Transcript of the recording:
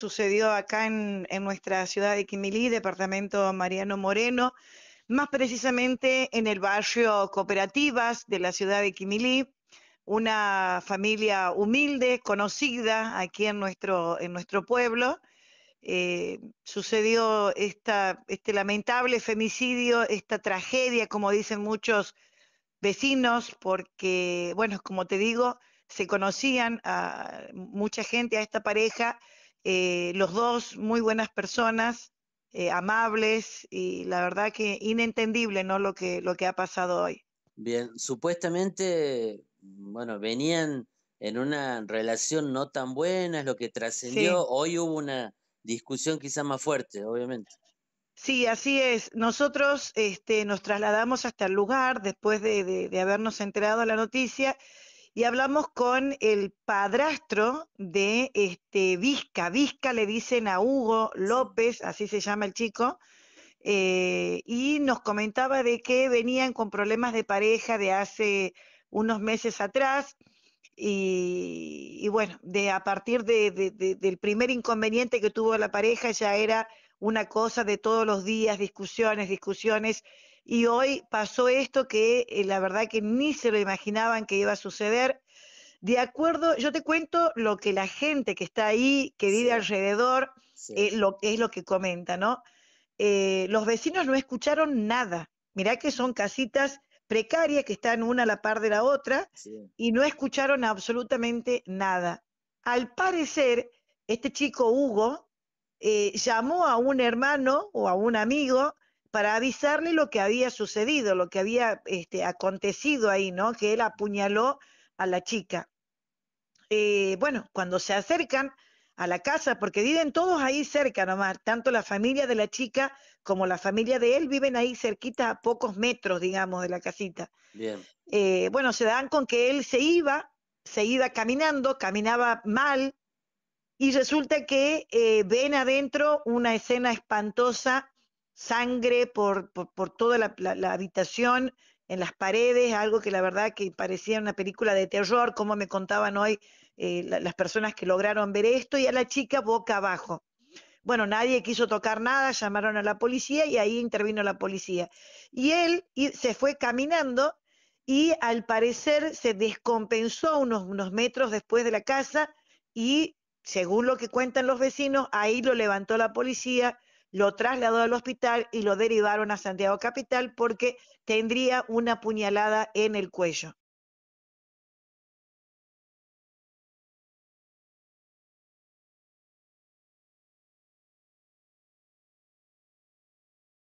sucedió acá en, en, nuestra ciudad de Quimilí, departamento Mariano Moreno, más precisamente en el barrio Cooperativas de la ciudad de Quimilí, una familia humilde, conocida aquí en nuestro, en nuestro pueblo. Eh, sucedió este lamentable femicidio, esta tragedia, como dicen muchos vecinos, porque, bueno, como te digo, se conocían a mucha gente, a esta pareja, eh, los dos muy buenas personas, eh, amables y la verdad que inentendible ¿no? lo, que, lo que ha pasado hoy. Bien, supuestamente, bueno, venían en una relación no tan buena, es lo que trascendió. Hoy hubo una discusión quizás más fuerte, obviamente. Sí, así es. Nosotros este, nos trasladamos hasta el lugar después de, habernos enterado la noticia y hablamos con el padrastro de este Vizca. Vizca le dicen a Hugo López, así se llama el chico, eh, y nos comentaba de que venían con problemas de pareja de hace unos meses atrás. Y, bueno, de a partir del primer inconveniente que tuvo la pareja ya era una cosa de todos los días, discusiones, discusiones, y hoy pasó esto que eh, la verdad que ni se lo imaginaban que iba a suceder. De acuerdo, yo te cuento lo que la gente que está ahí, que vive alrededor, eh, es lo que comenta, ¿no? Eh, los vecinos no escucharon nada. Mirá que son casitas precarias que están una a la par de la otra y no escucharon absolutamente nada. Al parecer, este chico Hugo llamó a un hermano o a un amigo para avisarle lo que había sucedido, lo que había este, acontecido ahí, ¿no? Que él apuñaló a la chica. Eh, bueno, cuando se acercan a la casa, porque viven todos ahí cerca nomás, tanto la familia de la chica como la familia de él viven ahí cerquita a pocos metros, digamos, de la casita. Eh, bueno, se dan con que él se iba, se iba caminando, caminaba mal, y resulta que eh, ven adentro una escena espantosa sangre por, toda la, habitación, en las paredes, algo que la verdad que parecía una película de terror, como me contaban hoy eh, las personas que lograron ver esto, y a la chica boca abajo. Bueno, nadie quiso tocar nada, llamaron a la policía y ahí intervino la policía. Y él se fue caminando y al parecer se descompensó unos, unos metros después de la casa y según lo que cuentan los vecinos, ahí lo levantó la policía lo trasladó al hospital y lo derivaron a Santiago Capital porque tendría una puñalada en el cuello.